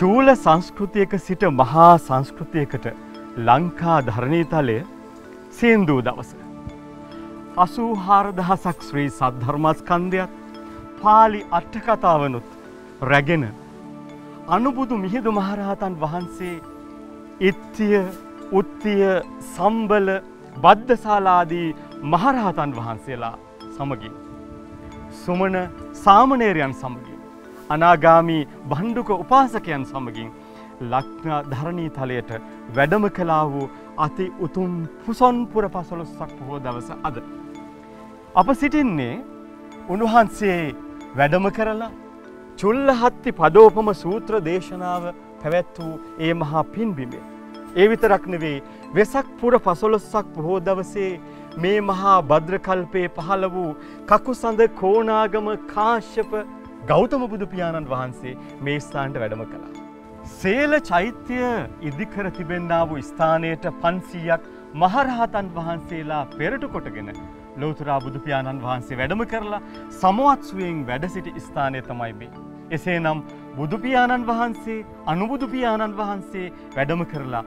චූල සංස්කෘතියක සිට මහා සංස්කෘතියකට ලංකා ධරණීතලය සේන්දූ දවස. අසූ හාරදහසක් ශ්‍රී සද්ධර්මස්කන්ධයත් පාලි අට්ටකතාවනුත් රැගෙන අනුබුදු මිහිදු මහරහතන් වහන්සේ ඉත්තිය උත්තිය සම්බල බද්ධශාලාදී මහරහතන් වහන්සේලා සමගින්. සුමන සාමනේරයන් සමගින්. අනාගාමී බණ්ඩුක උපාසකයන් සමගින් ලක්නා ධරණී තලයට වැඩම කලා වූ අති උතුම් පුසොන්පුර පසොළොස්සක් පොහෝ දවස අද. අප සිටින්නේ උණුහන්සේ වැඩම කරලා චුල්ලහත්ති පදෝපම සූත්‍ර දේශනාව පැවැත් වූ ඒ මහා පින්බිමේ. ඒ විතරක් නෙවේ වෙසක් පුර පසොළොස්සක් පොහෝ දවසේ මේ මහා භද්‍රකල්පයේ පහළ වූ කකුසඳ කෝනාගම කාශ්‍යප ගෞතම බුදුපියාණන් වහන්සේ මේ ස්ථාන්ට වැඩම කළා. සේල චෛත්‍යය ඉදිකර තිබෙන්නා වූ ස්ථානයට පන්සීයක් මහරහතන් වහන්සේලා පෙරට කොටගෙන ලෝතුරා බුදුපියාණන් වහන්සේ වැඩම කරලා සමවත්සුවයෙන් වැඩසිටි ස්ථානය තමයි මේ. එසේනම් බුදුපියාණන් වහන්සේ අනුබුදුපියාණන් වහන්සේ වැඩම කරලා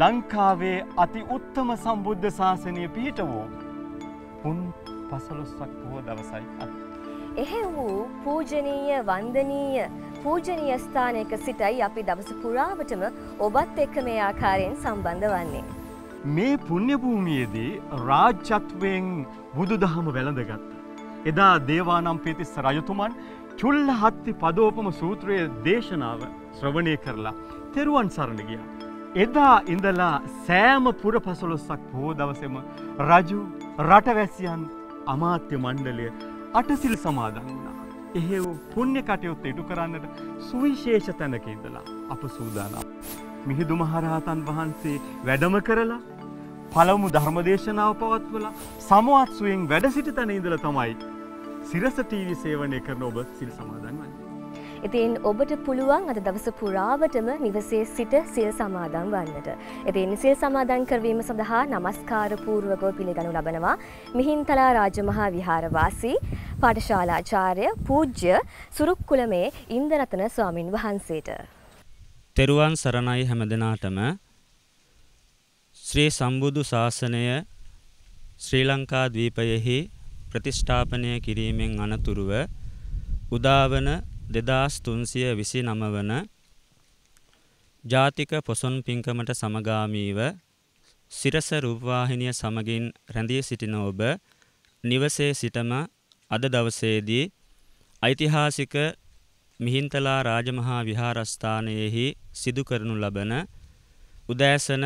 ලංකාවේ අති උත්තම සම්බුද්ධ ශාසනය පිහිට වූ පුන් පසළොස්වක් පොහෝ දවසයි අත්. එහෙ වූ පූජනීය වන්දනීය පූජනීය ස්ථානයක සිටයි අපි දවස පුරාවටම ඔබත් එක්ක මේ ආකාරයෙන් සම්බන්ධ වන්නේ. මේ පුණ්‍ය භූමියේදී රාජ්‍යත්වයෙන් බුදුදහම වැළඳගත්තා. එදා දේවානම් පේතිස්ස රජතුමන් චුල්ලහත්ති පදෝපම සූත්‍රයේ දේශනාව ශ්‍රවණය කරලා තෙරුවන් සරණ ගියා. එදා ඉඳලා සෑම පුරපසළොස්සක් බොහෝ දවසෙම රජු රටවැසියන් අමාත්‍ය මණ්ඩලය අටසිල් සමාදන් වුණා. එහෙව් පුණ්‍ය කටයුත්ත ඉටු කරන්නට සුවිශේෂ තැනක ඉඳලා අප සූදානම්. මිහිඳු මහරහතන් වහන්සේ වැඩම කරලා පළමු ධර්මදේශනාව පවත්වලා සමවත් සුවෙන් වැඩ සිටි තැන ඉඳලා තමයි සිරස ටීවී සේවනය කරන ඔබ සිල් සමාදන් වන්නේ. ඉතින් ඔබට පුළුවන් අද දවස පුරාවටම නිවසේ සිට සිය සමාදන් වන්නට. ඉතින් සිය සමාදන් කරවීම සඳහා নমස්කාර පූර්වකව පිළිගනු ලබනවා මිහින්තලා රාජමහා විහාරවාසී පාඨශාලාචාර්ය පූජ්‍ය සුරුක්කුලමේ ඉන්දරතන ස්වාමින් වහන්සේට. තෙරුවන් සරණයි හැමදෙනාටම ශ්‍රී සම්බුදු ශාසනය ශ්‍රී ලංකා ද්වීපයෙහි ප්‍රතිෂ්ඨාපනය කිරීමෙන් අනතුරුව උදාවන දෙදස් තුන්සිය විසි නම වන ජාතික පොසොන් පින්කමට සමගාමීව සිරස රූපවාහිනිය සමගින් රැඳී සිටින ඔබ නිවසේ සිටම අද දවසේදී ඓතිහාසික මිහින්තලා රාජමහා විහාරස්ථානයෙහි සිදු කරනු ලබන උදෑසන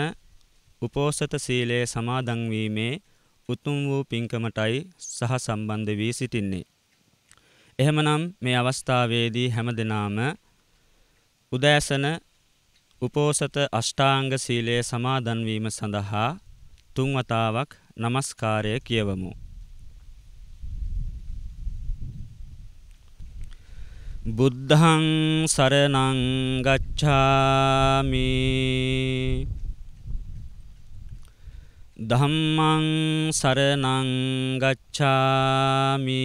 උපෝසත සීලය සමාදන් වීමේ උතුම් වූ පින්කමටයි සහ සම්බන්ධ වී සිටින්නේ එහෙමනම් මේ අවස්ථාවේදී හැම දෙනාම උදෑසන උපෝසත අෂ්ටාංග සීලය සමාදන්වීම සඳහා තුන් වතාවක් නමස්කාරය කියවමු. බුද්ධං සරණං ගච්ඡාමි ධම්මං සරණං ගච්ඡාමි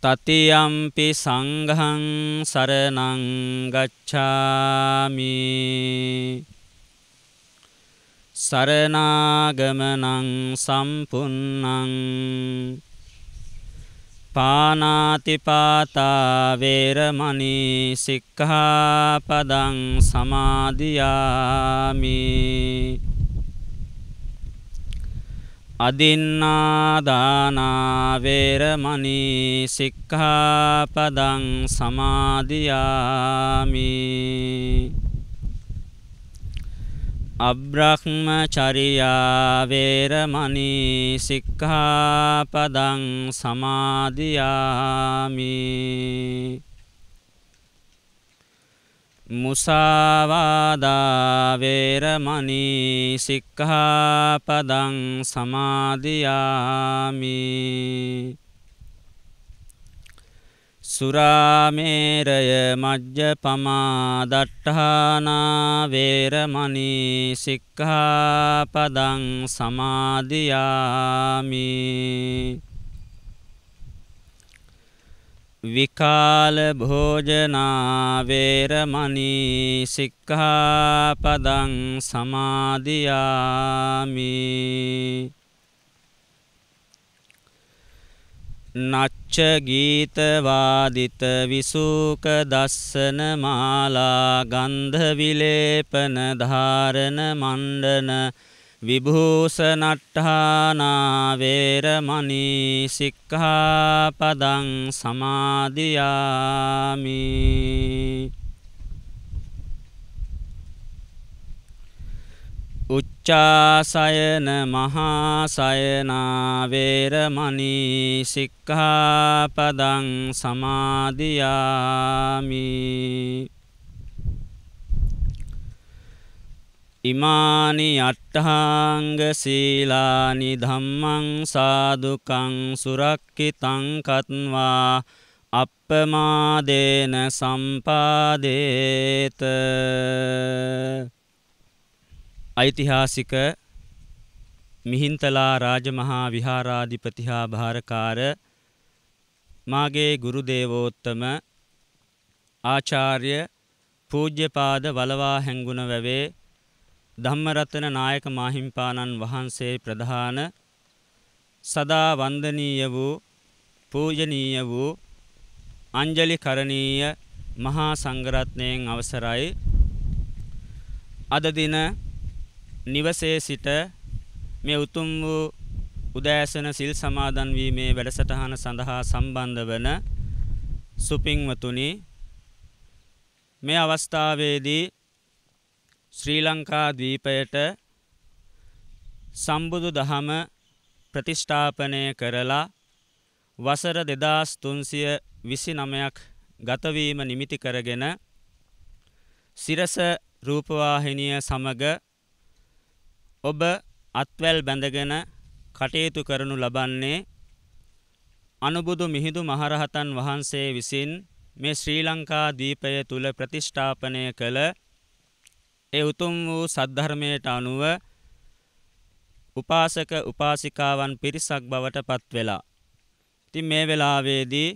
තතියම්පි සංඝං සරණං ගච්ඡාමි සරණාගමනං සම්පුන්නං පානාතිපාතා වේරමණී සික්ඛාපදං සමාදියාමි අදින්නාදානාවේරමනී සික්ඛාපදං සමාදියාමි අබ්‍රහ්මචරියාවේරමනී සික්ඛාපදං සමාදියාමි මුසාවාදාවේරමනී සික්කහාපදං සමාධයාමි සුරාමේරය මජ්්‍ය පමාදට්ඨානාවේරමනී සික්කහාපදං සමාධයාමි විකාල භෝජනා වේරමණී සික්ඛාපදං සමාදියාමි නච්ච ගීතවාදිත විසූක දස්සන මාලා ගන්ධ විලේපන ධාරණ මණ්ඩන විභූෂනට්ඨානා වේරමණී සික්ඛාපදං සමාදියාමි උච්චාසයන මහාසයනා වේරමණී සික්ඛාපදං සමාදියාමි ඉමානි අට්ඨාංග සීලානි ධම්මං සාදුකං සුරක්කිතං කත්වා අප්පමාදේන සම්පාදේත ඓතිහාසික මිහින්තලා රාජමහා විහාරාධිපතිහා භාරකාර මාගේ ගුරු දේවෝත්තම ආචාර්ය පූජ්‍යපාද වලවා හැංගුණ වැවේ ධම්මරතන නායක මාහිම්පාණන් වහන්සේ ප්‍රධාන සදා වන්දනීය වූ පූජනීය වූ අංජලි කරණීය මහා සංඝරත්නයෙන් අවසරයි අද දින නිවසේ සිට මේ උතුම් වූ උදෑසන සිල් සමාදන් වීමේ වැඩසටහන සඳහා සම්බන්ධ වන සුපින්වතුනි මේ අවස්ථාවේදී ශ්‍රී ලංකා දීපයට සම්බුදු දහම ප්‍රතිෂ්ඨාපනය කරලා වසර දෙදස් තුන්සිය විසි නමයක් ගතවීම නිමිති කරගෙන සිරස රූපවාහිනිය සමග ඔබ අත්වැල් බැඳගෙන කටයුතු කරනු ලබන්නේ අනුබුදු මිහිඳු මහරහතන් වහන්සේ විසින් මේ ශ්‍රී ලංකා දීපය තුළ ප්‍රතිෂ්ඨාපනය කළ ඒ උතුම් වූ සද්ධර්මයට අනුව උපාසක උපාසිකාවන් පිරිසක් බවට පත් වෙලා. ඉතින් මේ වෙලාවේදී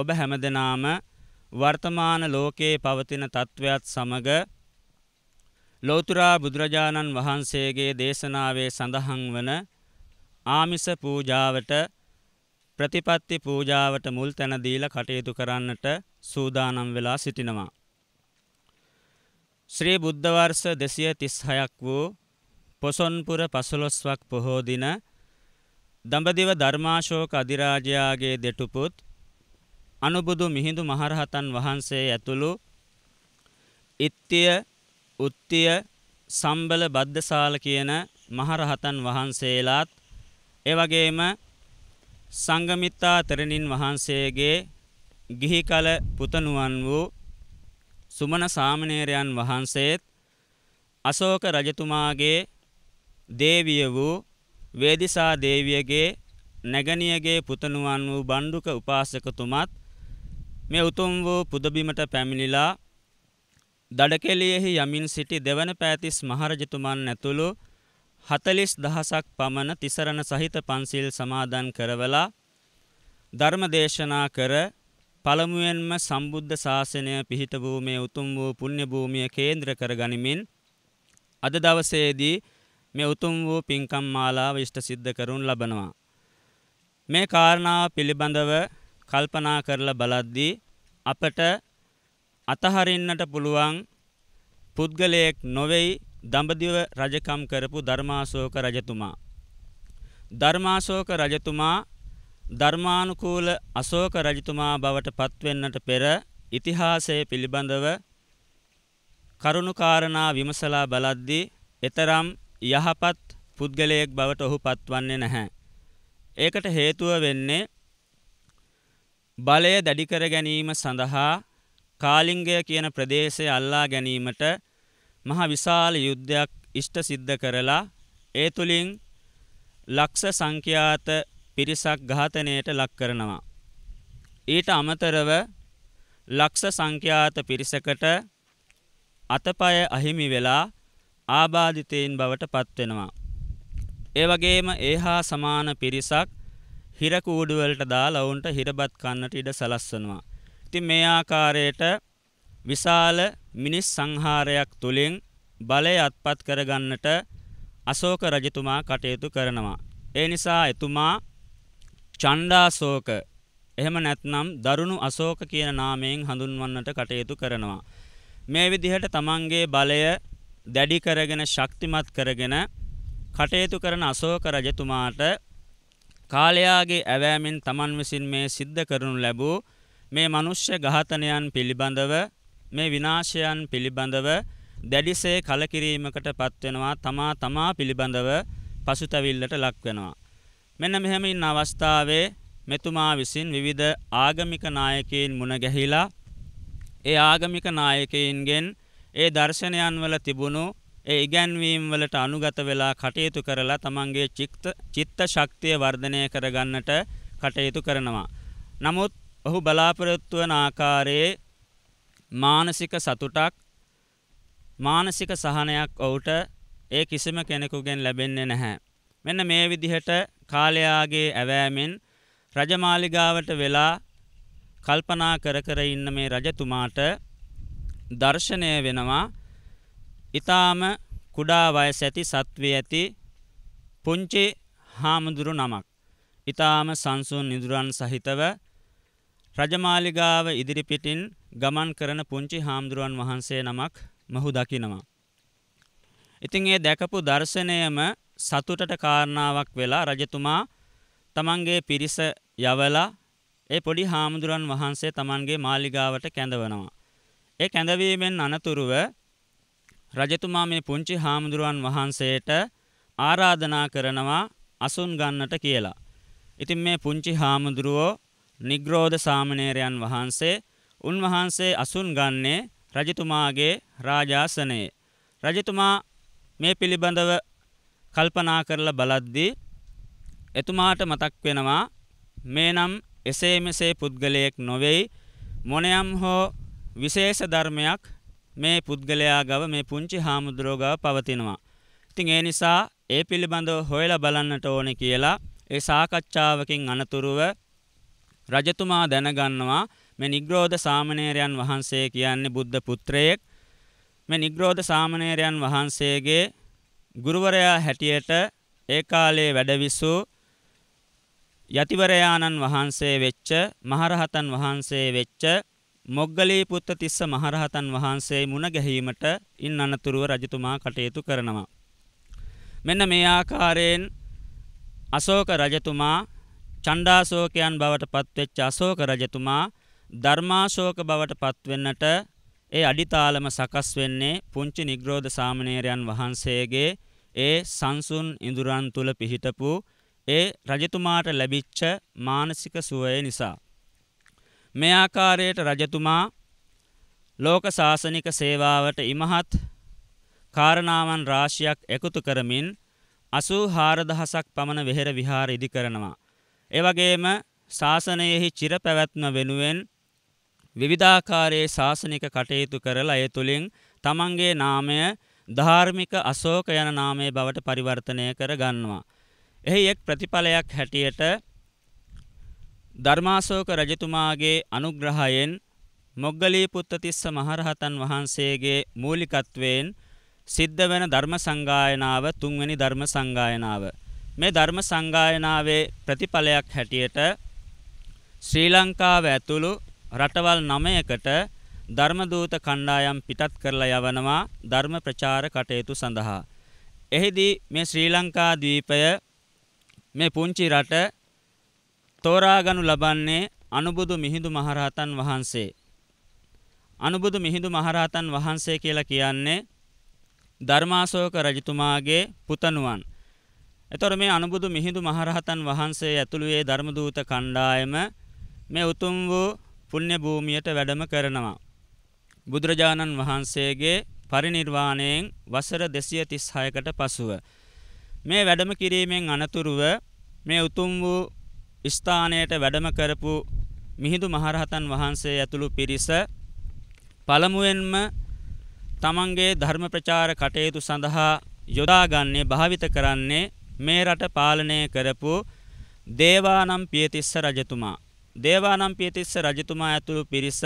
ඔබ හැමදෙනාම වර්තමාන ලෝකයේ පවතින තත්ත්වයක් සමග ලෝතුරා බුදුරජාණන් වහන්සේගේ දේශනාවේ සඳහන් වන ආමිස පූජාවට ප්‍රතිපත්ති පූජාවට මුල් තැන දීලා කටයුතු කරන්නට සූදානම් වෙලා සිටිනවා. ශ්‍රී බුද්ධවර්ෂ දෙසිය තිස්හයක් වූ පොසොන්පුර පසළොස්වක් පොහෝ දින දඹදිව ධර්මාශෝක අධිරාජයාගේ දෙටුපුත් අනුබුදු මිහිඳු මහරහතන් වහන්සේ ඇතුළු ඉත්තිය උත්තිය සම්බල බද්දසාල කියන මහරහතන් වහන්සේලාත් එවැගේම සංගමිත්තා තරණින් වහන්සේගේ ගිහි කල පුතණුවන් වූ සුමන සාමණේරයන් වහන්සේත් අශෝක රජතුමාගේ දේවිය වූ වේදිසා දේවියගේ නැගණියගේ පුතණුවන් වූ බණ්ඩුක උපාසකතුමත් මේ උතුම් වූ පුදබිමට පැමිණිලා දඩකෙළියෙහි යමින් සිටි දෙවන පෑතිස් මහරජතුමන් ඇතුළු හතලිස් දහසක් පමණ තිසරණ සහිත පන්සිල් සමාදන් කරවලා ධර්ම දේශනා කර පළමුුවෙන්ම සම්බුද්ධ ශාසනය පිහිට භූමය උතුම් වූ පුුණ්‍ය භූමිය කේන්ද්‍ර කර ගනිමින් අද දවසේදී මේ උතුම් වූ පින්කම් මාලා විෂ්ට සිද්ධ කරුන් ලබනවා. මේ කාරණාව පිළිබඳව කල්පනා කරල බලද්දී අපට අතහරින්නට පුළුවන් පුද්ගලයෙක් නොවෙයි දඹදිව රජකම් කරපු ධර්මාසෝක රජතුමා. ධර්මාසෝක රජතුමා ධර්මානුකූල අශෝක රජතුමා බවට පත්වෙන්නට පෙර ඉතිහාසය පිළිබඳව කරුණු කාරණා විමසලා බලද්දී එතරම් යහපත් පුද්ගලයෙක් බවට ඔහු පත්වන්නේ නැහැ. ඒකට හේතුව වෙන්නේ බලය දැඩි කර ගැනීම සඳහා කාලිංගය කියන ප්‍රදේශය අල්ලා ගැනීමට මහ විශාල යුද්ධයක් ඉෂ්ට සිද්ධ කරලා ඒ තුලින් ලක්ෂ සංඛ්‍යාත පිරිසක් ඝාතනයට ලක් කරනවා. ඊට අමතරව ලක්ෂ සංඛ්‍යාත පිරිසකට අතපය අහිමි වෙලා ආබාධිතයින් බවට පත්වෙනවා. ඒ වගේම ඒහා සමාන පිරිසක් හිර කූඩු වලට දාලා වුන්ට හිරබත් කන්නට ඉඩ සලස්වනවා. ඉතින් මේ ආකාරයට විශාල මිනිස් සංහාරයක් තුලින් බලය අත්පත් කරගන්නට අශෝක රජතුමා කටයුතු කරනවා. ඒ නිසා එතුමා චණ්ඩාශෝක එහෙම නැත්නම් දරුණු අශෝක කියන නාමයෙන් හඳුන්වන්නට කටයුතු කරනවා. මේ විදිහට තමන්ගේ බලය දැඩි කරගෙන ශක්තිමත් කරගෙන කටයුතු කරන අශෝක රජතුමාට කාලයාගේ ඇවෑමෙන් තමන් විසින් මේ සිද්ධ කරනු ලැබූ මේ මනුෂ්‍ය ඝාතනයන් පිළිබඳව මේ විනාශයන් පිළිබඳව දැඩිසේ කලකිරීමකට පත්වෙනවා තමා තමා පිළිබඳව පසුතැවිල්ලට ලක්වෙනවා. මෙන්න මෙහෙම ඉන්න අවස්ථාවේ මෙතුමා විසින් විවිධ ආගමික නායකයින් මුණ ගැහිලා ඒ ආගමික නායකයින්ගෙන් ඒ දර්ශනයන් වල තිබුණු ඒ ඉගැන්වීම් වලට අනුගත වෙලා කටයුතු කරලා තමන්ගේ චිත්ත චිත්ත ශක්තිය වර්ධනය කරගන්නට කටයුතු කරනවා. නමුත් ඔහු බලාපොරොත්තු වන ආකාරයේ මානසික සතුටක් මානසික සහනයක් ඔහුට ඒ කිසිම කෙනෙකුගෙන් ලැබෙන්නේ නැහැ. මෙන්න මේ විදිහට කාලයාගේ ඇවෑමෙන් රජමාලිගාවට වෙලා කල්පනා කර කර ඉන්න මේ රජතුමාට දර්ශනය වෙනවා ඊටාම කුඩා වයස ඇති සත්වේ ඇති පුංචි හාමුදුරු නමක් ඊටාම සංසුන් නිදුරන් සහිතව රජමාලිගාව ඉදිරිපිටින් ගමන් කරන පුංචි හාමුදුරුවන් වහන්සේ නමක් මහු දකිනවා. ඉතින් ඒ දැකපු දර්ශනයම සතුටට කාරණාවක් වෙලා රජතුමා තමන්ගේ පිරිස යවලා ඒ පොඩි හාමුදුරන් වහන්සේ තමන්ගේ මාලිගාවට කැඳවනවා. ඒ කැඳවීමෙන් අනතුරුව රජතුමා මේ පුංචි හාමුදුරුවන් වහන්සේට ආරාධනා කරනවා අසුන් ගන්නට කියලා. ඉතින් මේ පුංචි හාමුදුරුවෝ නිග්‍රෝධ සාමණේරයන් වහන්සේ උන්වහන්සේ අසුන් ගන්නේ රජතුමාගේ රාජාසනයේ. රජතුමා මේ පිළිබඳව කල්පනා කරලා බලද්දී එතුමාට මතක් වෙනවා මේ නම් එසේ මෙසේ පුද්ගලයෙක් නොවේයි මොනයම් හෝ විශේෂ ධර්මයක් මේ පුද්ගලයා ගව මේ පුංචි හාමුදුරුවෝ ගව පවතිනවා. ඉතින් ඒ නිසා ඒ පිළිබඳව හොයලා බලන්නට ඕනේ කියලා ඒ සාකච්ඡාවකින් අනතුරුව රජතුමා දැනගන්නවා මේ නිග්‍රෝධ සාමණේරයන් වහන්සේ කියන්නේ බුද්ධ පුත්‍රයෙක්. මේ නිග්‍රෝධ සාමණේරයන් වහන්සේගේ ගුරුවරයා හැටියට ඒ කාලේ වැඩවිසූ යතිවරයාණන් වහන්සේ වෙච්ච මහරහතන් වහන්සේ වෙච්ච මොග්ගලී පුත්ත තිස්ස මහරහතන් වහන්සේ මුණ ගැහිීමට ඉන් අනතුරුව රජතුමා කටයුතු කරනවා. මෙන්න මේ ආකාරයෙන් අශෝක රජතුමා චණ්ඩාශෝකයන් බවට පත්වෙච්ච අශෝක රජතුමා ධර්මාශෝක බවට පත්වෙන්නට ඒ අඩිතාලම සකස් වෙන්නේ පුංචි නිග්‍රෝධ සාමණේරයන් වහන්සේගේ ඒ සංසුන් ඉඳුරන් තුල පිහිටපු ඒ රජතුමාට ලැබිච්ච මානසික සුවය නිසා. මේ ආකාරයට රජතුමා ලෝක ශාසනික සේවාවට ඉමහත් කාරණාවන් රාශියක් එකතු කරමින් අසූ හාරදහසක් පමණ වෙහෙර විහාර ඉදි කරනවා. එවගේම ශාසනයෙහි චිරපැවැත්ම වෙනුවෙන් විවිධාකාරයේ ශාසනික කටයුතු කරලා ඒ තුළින් තමන්ගේ නාමය ධාර්මික අශෝක යන නාමයේ බවට පරිවර්තනය කර ගන්නවා. එහි එක් ප්‍රතිඵලයක් හැටියට ධර්මාශෝක රජතුමාගේ අනුග්‍රහයෙන් මොග්ගලී පුත්තතිස්ස මහරහතන් වහන්සේගේ මූලිකත්වයෙන් සිද්ධ වෙන ධර්ම සංගායනාව තුන්වෙනි ධර්ම සංගායනාව. මේ ධර්ම සංගායනාවේ ප්‍රතිඵලයක් හැටියට ශ්‍රී ලංකාව ඇතුළු රටවල් 9කට ධර්මදූත කණ්ඩායම් පිටත් කරලා යවනවා ධර්ම ප්‍රචාර කටයුතු සඳහා. එහිදී මේ ශ්‍රී ලංකා ද්වීපය මේ පුංචි රට තෝරාගනු ලබන්නේ අනුබුදු මිහිඳු මහරහතන් වහන්සේ. අනුබුදු මිහිඳු මහරහතන් වහන්සේ කියලා කියන්නේ ධර්මාශෝක රජතුමාගේ පුතණුවන්. එතකොට මේ අනුබුදු මිහිඳු මහරහතන් වහන්සේ ඇතුළු ඒ ධර්මදූත කණ්ඩායම මේ උතුම් වූ පුණ්‍ය භූමියට වැඩම කරනවා. බුදුරජාණන් වහන්සේගේ පරිනිර්වාණයෙන් වසර 236කට පසුව මේ වැඩම කිරීමෙන් අනතුරුව මේ උතුම් වූ ස්ථානයට වැඩම කරපු මිහිඳු මහරහතන් වහන්සේ ඇතුළු පිරිස පළමුවෙන්ම තමන්ගේ ධර්ම ප්‍රචාර කටයුතු සඳහා යොදාගන්නේ භාවිත කරන්නේ මේ රට පාලනය කරපු දේවානම් පියතිස්ස රජතුමා. දේවානම් පියතිස්ස රජතුමා ඇතුළු පිරිස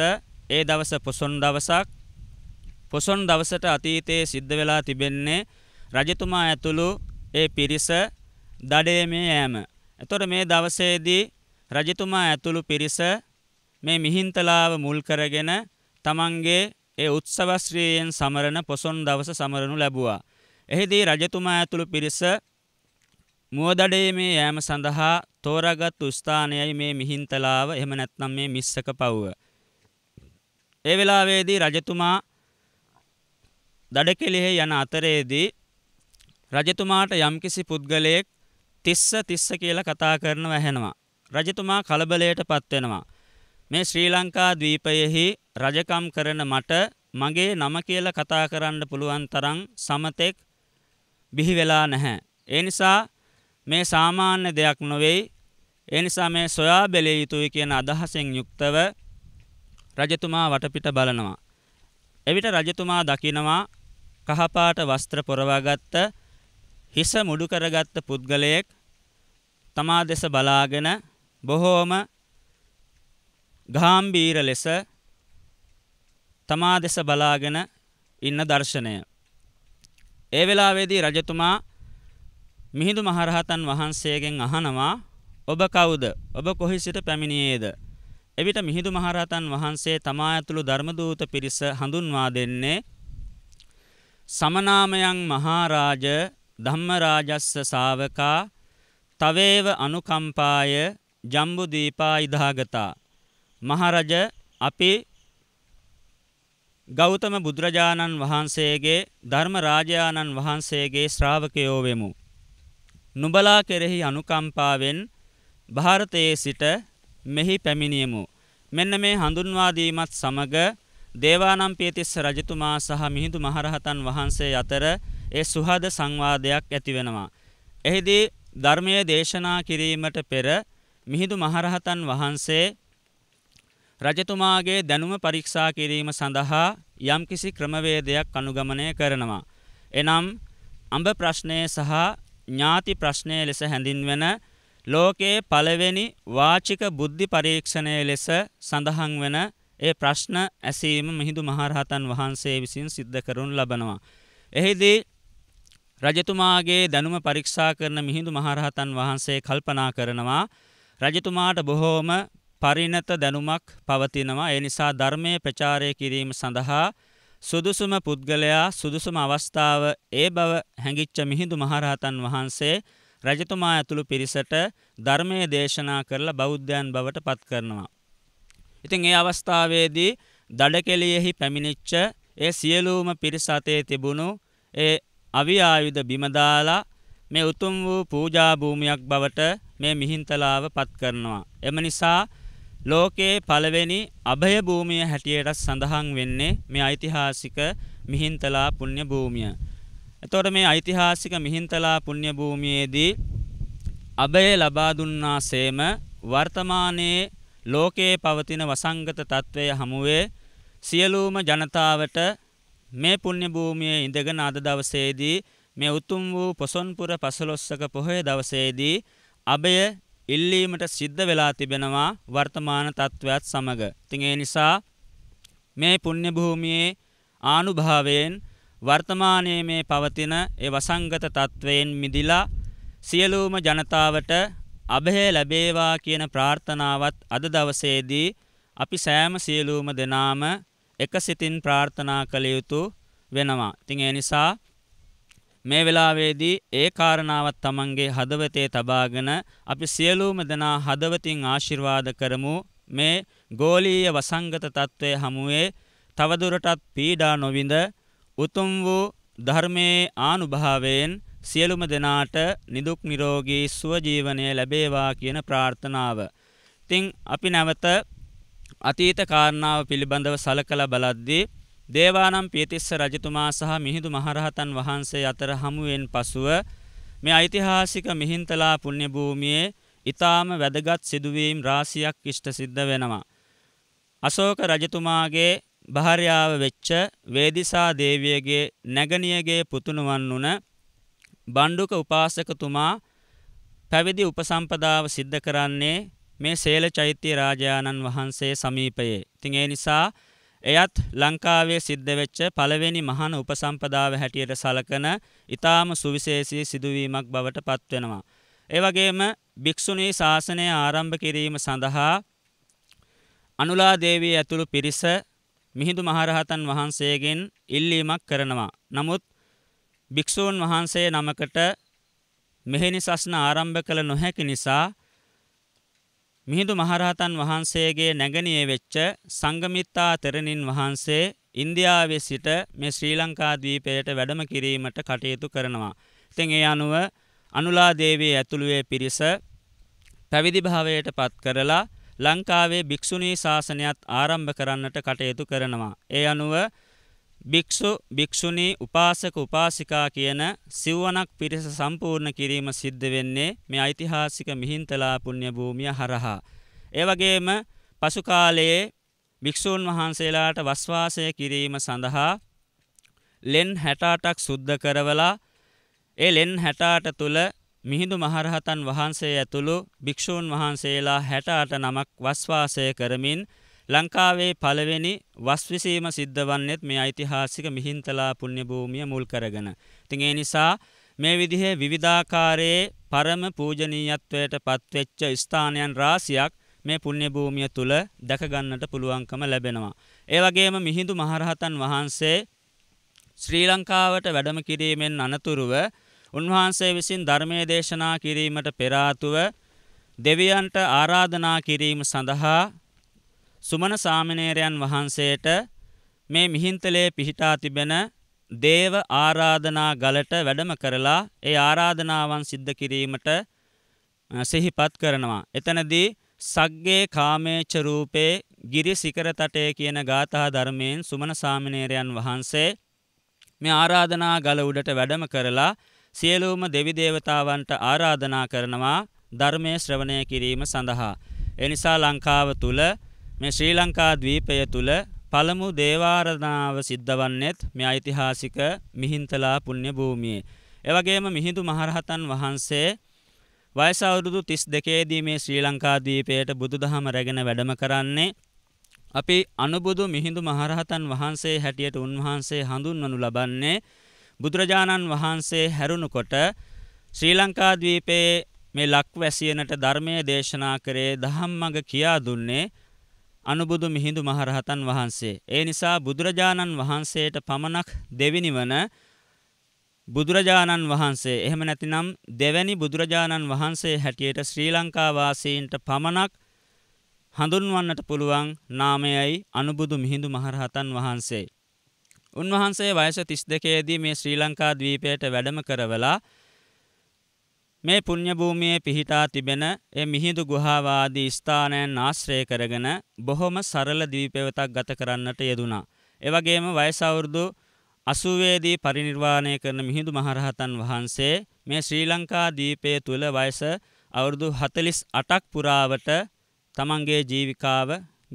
ඒ දවස පොසොන් දවසක්. පොසොන් දවසට අතීතයේ සිද්ධ වෙලා තිබෙන්නේ රජතුමා ඇතුළු ඒ පිරිස දඩයමේ යෑම. එතොට මේ දවසේදී රජතුමා ඇතුළු පිරිස මේ මිහින්තලාව මුල් කරගෙන තමන්ගේ ඒ උත්සවශ්‍රීයෙන් සමරණ පොසොන් දවස සමරනු ලැබුවා. එහිදී රජතුමා ඇතුළු පිරිස මුවදඩේ මේ යෑම සඳහා තෝරගත්තු ස්ථානයයි මේ මිහින්තලාව එහෙම නැත්නම් මේ මිස්සක පව්ව. ඒ වෙලාවේදී රජතුමා දඩකෙලෙහි යන අතරේදී රජතුමාට යම්කිසි පුද්ගලයෙක් තිස්ස තිස්ස කියලා කතා කරනව ඇහෙනවා. රජතුමා කලබලයටපත් වෙනවා. මේ ශ්‍රී ලංකා ද්වීපයෙහි රජකම් කරන මට මගේ නම කියලා කතා කරන්න පුළුවන් තරම් සමතෙක් බිහි වෙලා නැහැ. ඒ නිසා මේ සාමාන්‍ය දෙයක් නොවේ. ඒ නිසා මේ සොයා බැලිය යුතුයි කියන අදහසෙන් යුක්තව රජතුමා වටපිට බලනවා. එවිට රජතුමා දකිනවා කහපාට වස්ත්‍ර පොරවාගත්ත හිස මුඩු කරගත්ත පුද්ගලයෙක් තමා දෙස බලාගෙන බොහෝම ගාම්භීර ලෙස තමා දෙස බලාගෙන ඉන්න දර්ශනය. ඒ වෙලාවේදී රජතුමා මිහිඳු මහරහතන් වහන්සේගෙන් අහනවා ඔබ කවුද? ඔබ කොහි සිට පැමිණියේද? එවිට මිහිඳු මහරහතන් වහන්සේ තමා ඇතුළු ධර්මදූත පිරිස හඳුන්වා දෙන්නේ සමනාමයන් මහරජ ධම්මරාජස්ස ශාවකා තවේව අනුකම්පාය ජම්බුදීපා ඉදාගතා මහරජ අපි ගෞතම බුදුරජාණන් වහන්සේගේ ධර්මරාජාණන් වහන්සේගේ ශ්‍රාවකයෝ වෙමු නුඹලා කෙරෙහි අනුකම්පාවෙන් ಭಾರತයේ සිට මෙහි පැමිණියමු. මෙන්න මේ හඳුන්වාදීමත් සමග දේවානම්පියතිස්ස රජතුමා සහ මිහිඳු මහරහතන් වහන්සේ අතර ඒ සුහද සංවාදයක් ඇතිවෙනවා. එහිදී ධර්මය දේශනා කිරීමට පෙර මිහිඳු මහරහතන් වහන්සේ රජතුමාගේ දැනුම පරීක්ෂා කිරීම සඳහා යම්කිසි ක්‍රමවේදයක් අනුගමනය කරනවා. එනම් අඹ ප්‍රශ්නය සහ ඥාති ප්‍රශ්නය ලෙස හැඳින්වෙන ලෝකයේ පළවෙනි වාචික බුද්ධි පරීක්ෂණය ලෙස සඳහන් වන ඒ ප්‍රශ්න ඇසීම මිහිඳු මහරහතන් වහන්සේ විසින් සිද්ධ කරනු ලබනවා. එහිදී රජතුමාගේ දැනුම පරීක්ෂා කරන මිහිඳු මහරහතන් වහන්සේ කල්පනා කරනවා රජතුමාට බොහෝම පරිණත දැනුමක් පවතිනවා. ඒ නිසා ධර්මයේ ප්‍රචාරය කිරීම සඳහා සුදුසුම පුද්ගලයා සුදුසුම අවස්ථාව ඒ බව හැඟිච්ච මිහිඳු මහරහතන් වහන්සේ රජතුමා ඇතුළු පිරිසට ධර්මයේ දේශනා කරලා බෞද්ධයන් බවට පත් කරනවා. ඉතින් ඒ අවස්ථාවේදී දඩකෙළියෙහි පැමිණිච්ච ඒ සියලුම පිරිස අතේ තිබුණු ඒ අවි ආයුධ බිම දාලා මේ උතුම් වූ පූජා භූමියක් බවට මේ මිහින්තලාව පත් කරනවා. එම නිසා ලෝකයේ පළවෙනි අභය භූමිය හැටියට සඳහන් වෙන්නේ මේ ඓතිහාසික මිහින්තලා පුණ්‍ය භූමිය. එතකොට මේ ඓතිහාසික මිහින්තලා පුණ්‍ය භූමියේදී අබේ ලබා දුන්නාseම වර්තමානයේ ලෝකයේ පවතින වසංගත తත්වය හමුවේ සියලුම ජනතාවට මේ පුණ්‍ය භූමියේ ඉඳගෙන අද දවසේදී මේ උතුම් වූ පොසොන්පුර පසළොස්වක පොහොය දවසේදී අබය ඉල්ලීමට සිද්ධ වෙලා තිබෙනවා වර්තමාන තත්ත්වයක් සමග. ඉතින් ඒ නිසා මේ පුණ්‍ය භූමියේ ආනුභාවයෙන් වර්තමානයේ මේ පවතින ඒ වසංගත තත්වයෙන් මිදිලා සියලුම ජනතාවට අභය ලැබේවා කියන ප්‍රාර්ථනාවත් අද දවසේදී අපි සෑම සියලුම දෙනාම එක සිතින් ප්‍රාර්ථනා කළ යුතු වෙනවා. ඉතින් ඒ නිසා මේ වෙලාවේදී ඒ කාරණාවත් Tamanගේ හදවතේ තබාගෙන අපි සියලුම දෙනා හදවතින් ආශිර්වාද කරමු මේ ගෝලීය වසංගත තත්වයේ හමුවේ තවදුරටත් පීඩා නොවිඳ උතුම් වූ ධර්මයේ ආනුභාවයෙන් සියලුම දෙනාට නිදුක් නිරෝගී සුව ජීවනය ලැබේවා කියන ප්‍රාර්ථනාව. ඉතින් අපි නැවත අතීත කාරණාව පිළිබඳව සලකලා බලද්දී දේවානම් පියතිස්ස රජතුමා සහ මිහිඳු මහරහතන් වහන්සේ අතර හමුවෙන් පසුව මේ ඓතිහාසික මිහින්තලා පුණ්‍ය භූමියේ ඊටාම වැදගත් සිදුවීම් රාශියක් ඉෂ්ට සිද්ධ වෙනවා. අශෝක රජතුමාගේ භාර්යාව වෙච්ච වේදිසා දේවියගේ නැගණියගේ පුතුණුවන් වුණ බණ්ඩුක උපාසකතුමා පැවිදි උපසම්පදාව සිද්ධ කරන්නේ මේ සේල චෛත්‍ය රාජානන් වහන්සේ සමීපයේ. ඉතින් ඒ නිසා එයත් ලංකාවේ සිද්ධ වෙච්ච පළවෙනි මහාන උපසම්පදාව හැටියට සලකන ඊටාම සුවිශේෂී සිදුවීමක් බවට පත්වෙනවා. ඒ වගේම භික්ෂුණී ශාසනය ආරම්භ කිරීම සඳහා අනුලා දේවිය ඇතුළු පිරිස මිහිඳු මහරහතන් වහන්සේගෙන් ඉල්ලීමක් කරනවා. නමුත් භික්ෂූන් වහන්සේ නමකට මෙහෙණි සස්න ආරම්භ කළ නොහැකි නිසා මිහිඳු මහරහතන් වහන්සේගේ නැගණිය වෙච්ච සංගමිත්තා තෙරණින් වහන්සේ ඉන්දියාවේ සිට මේ ශ්‍රී ලංකා ද්වීපයට වැඩම කිරීමට කටයුතු කරනවා. ඉතින් ඒ අනුව අනුලා දේවිය ඇතුළුවේ පිරිස පැවිදි භාවයට පත් කරලා ලංකාවේ භික්‍ෂුණී ශාසනයත් ආරම්භ කරන්නට කටයුතු කරනවා. ඒ අනුව භික්‍ෂු භික්‍ෂුණී උපාසක උපාසිකා කියන සිව්වනක් පිරිස සම්පූර්ණ කිරීම සිද්ධ වෙන්නේ මේ ඓතිහාසික මිහින්තලා පුුණ්‍ය භූමිය හරහා. ඒවගේම පසුකාලයේ භික්‍ෂූන් වහන්සේලාට වස්වාසය කිරීම සඳහා ලෙන් හැටාටක් සුද්ධ කරවලා ඒ ලෙන් හැටාට තුළ මිහිඳු මහරහතන් වහන්සේ ඇතුළු භික්ෂූන් වහන්සේලා 68 නමක් වස්වාසය කරමින් ලංකාවේ පළවෙනි වස්විසීම සිද්ධ වන්නේත් මේ ඓතිහාසික මිහින්තලා පුණ්‍ය භූමිය මුල් කරගෙන. ඉතින් ඒ නිසා මේ විදිහේ විවිධාකාරයේ පරම පූජනීයත්වයට පත්වෙච්ච ස්ථානයන් රාශියක් මේ පුණ්‍ය භූමිය තුල දැක ගන්නට පුළුවන්කම ලැබෙනවා. ඒ වගේම මිහිඳු මහරහතන් වහන්සේ ශ්‍රී ලංකාවට වැඩම කිරීමෙන් අනතුරුව උන්වහන්සේ විසින් ධර්මයේ දේශනා කිරීමට පෙර දෙවියන්ට ආරාධනා කිරීම සඳහා සුමන සාමණේරයන් වහන්සේට මේ මිහින්තලේ පිහිටා තිබෙන දේව ආරාධනා ගලට වැඩම කරලා ඒ ආරාධනාවන් සිද්ධ කිරීමට සිහිපත් කරනවා. එතනදී සග්ගේ කාමේච රූපේ ගිරි සිකර තටේ කියන ගාථා ධර්මයෙන් සුමන සාමණේරයන් වහන්සේ මේ ආරාධනා ගල උඩට වැඩම කරලා සියලූම දෙවි දේවතාවන්ට ආරාධනා කරනවා ධර්මය ශ්‍රවණය කිරීම සඳහා. එනිසා ලංකාව තුල මේ ශ්‍රී ලංකා ද්වීපය තුල පළමු දේවාරධනාව සිද්ධ වන්නේත් මේ ඓතිහාසික මිහින්තලා පුණ්‍ය භූමියේ. එවැගේම මිහිඳු මහරහතන් වහන්සේ වයස අවුරුදු 32 දී මේ ශ්‍රී ලංකා ද්වීපයට බුදුදහම රැගෙන වැඩම කරන්නේ අපි අනුබුදු මිහිඳු මහරහතන් වහන්සේ හැටියට උන්වහන්සේ හඳුන්වනු ලබන්නේ බුදුරජාණන් වහන්සේ හැරුණුකොට ශ්‍රී ලංකාද්වීපයේ මේ ලක්වැසියනට ධර්මය දේශනා කරේ දහම්මඟ කියා දුන්නේ අනුබුදු මිහිඳු මහරහතන් වහන්සේ. ඒ නිසා බුදුරජාණන් වහන්සේට පමණක් දෙවිනිවන බුදුරජාණන් වහන්සේ එහෙම නැතිනම් දෙවැනි බුදුරජාණන් වහන්සේ හැටියට ශ්‍රී ලංකා වාසීන්ට පමණක් හඳුන්වන්නට පුළුවන් නාමයයි අනුබුදු මිහිඳු මහරහතන් වහන්සේ. උන්වහන්සේ වයස 32 දී මේ ශ්‍රී ලංකා ද්වීපයට වැඩම කරවලා මේ පුණ්‍ය භූමියේ පිහිටා තිබෙන ඒ මිහිඳු ගුහාව ආදී ස්ථානයන් ආශ්‍රය කරගෙන බොහොම සරල ද්වීපයවතක් ගත කරන්නට යෙදුනා. ඒ වගේම වයස අවුරුදු 80 දී පරිණිර්වාණය කරන මිහිඳු මහරහතන් වහන්සේ මේ ශ්‍රී ලංකා ද්වීපය තුල වයස අවුරුදු 48ක් පුරාවට තමන්ගේ ජීවිකාව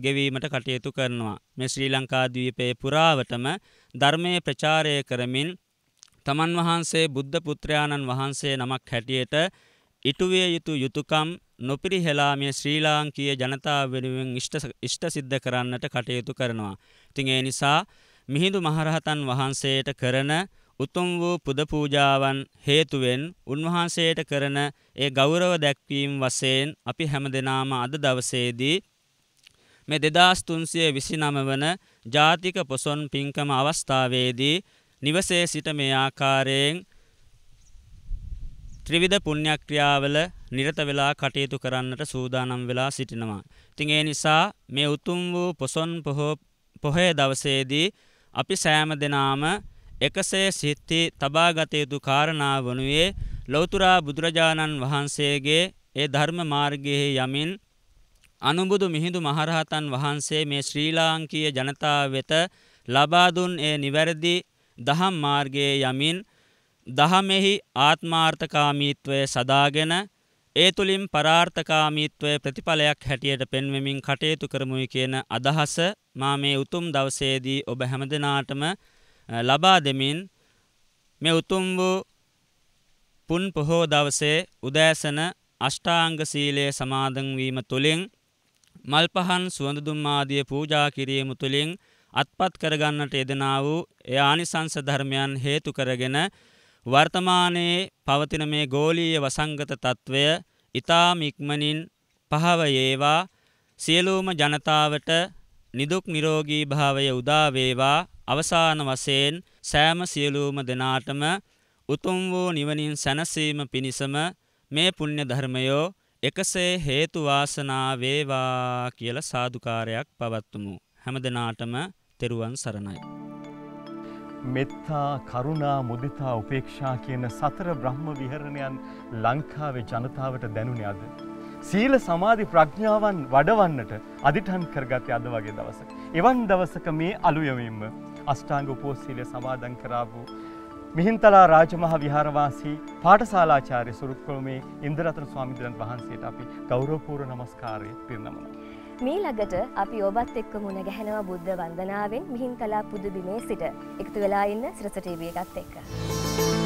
ගෙවීමට කටයුතු කරනවා. මෙ ශ්‍රී ලංකාදවීපයේ පුරාවටම ධර්මය ප්‍රචාරය කරමින් තමන් වහන්සේ බුද්ධ පුත්‍රයාණන් වහන්සේ නමක් හැටියට ඉටුවිය යුතු යුතුකම් නොපිරිහෙලාමිය ශ්‍රී ලාංකීය ජනතාව වෙනුවෙන් ඉෂ්ට සිද්ධ කරන්නට කටයුතු කරනවා. ඉතින් ඒ නිසා මිහිඳු මහරහතන් වහන්සේට කරන උතුම් වූ පුද පූජාවන් හේතුවෙන් උන්වහන්සේට කරන ඒ ගෞරව දැක්වීම් වශයෙන් අපි හැමදෙනාම අද දවසේදී මේ දෙදස් තුන්සිය විසිනම වන ජාතික පොසොන් පින්කම අවස්ථාවේදී නිවසේ සිට මේ ආකාරයෙන් ත්‍රිවිධ පුණ්‍යක්‍රියාවල නිරත වෙලා කටයුතු කරන්නට සූදානම් වෙලා සිටිනවා. ඉතින් ඒ නිසා මේ උතුම් වූ පොසොන් පොහේ දවසේදී අපි සෑම දෙනාම එකසේ සිත්ති තබා ගත යුතු කාරණා වනුයේ ලෞතර බුදුරජාණන් වහන්සේගේ ඒ ධර්ම මාර්ගයේ යමින් අනුබුදු මිහිඳු මහරහතන් වහන්සේ මේ ශ්‍රී ලාංකීය ජනතාව වෙත ලබා දුන් ඒ නිවැරදි දහම් මාර්ගයේ යමින් දහමෙහි ආත්මාර්ථකාමීත්වය සදාගෙන ඒ තුළින් පරාර්ථකාමීත්වය ප්‍රතිඵලයක් හැටියට පෙන්වෙමින් කටයුතු කරමුයි කියන අදහස මා මේ උතුම් දවසේදී ඔබ හැමදනාටම ලබා දෙමින් මේ උතුම් වූ පුන් පොහෝ දවසේ උදෑසන අෂ්ටාංග සීලය සමාදන් වීම තුළින් මල් පහන් සුවඳ දුම් ආදිය පූජා කිරීම තුළින් අත්පත් කරගන්නට යෙදෙනා වූ ඒ ආනිසංස ධර්මයන් හේතු කරගෙන වර්තමානයේ පවතින මේ ගෝලීය වසංගත తත්වය ඊ타ම ඉක්මනින් පහව වේවා සියලුම ජනතාවට නිදුක් නිරෝගී භාවය උදා වේවා අවසාන වශයෙන් සෑම සියලුම දෙනාටම උතුම් වූ නිවනින් සැනසීම පිණිසම මේ පුණ්‍ය ධර්මයෝ එකසේ හේතු වාසනා වේවා කියලා සාදුකාරයක් පවත්තුමු. හැමදෙනාටම තෙරුවන් සරණයි. මෙත්තා කරුණා මුදිතා උපේක්ෂා කියන සතර බ්‍රහ්ම විහරණයන් ලංකාවේ ජනතාවට දැනුනේ අද. සීල සමාධි ප්‍රඥාවන් වඩවන්නට අදිටන් කරගත්තේ අද වගේ දවසක. එවන් දවසක මේ අලුයමින්ම අෂ්ටාංග උපෝසීලය සමාදන් කරා වූ මිහින්තලා රාජමහා විහාරවාසී පාඨශාලාචාර්ය සුරුක්කොළමේ ඉන්දරතන ස්වාමීන් වහන්සේට අපි ගෞරවපූර්ව නමස්කාරය පිරිනමනවා. මේ ළඟට අපි ඔබත් එක්ක මුණ ගැහෙනවා බුද්ධ වන්දනාවෙන් මිහින්තලා පුදුබිමේ සිට. එකතු වෙලා ඉන්න සිරස ටීවී එකත් එක්ක.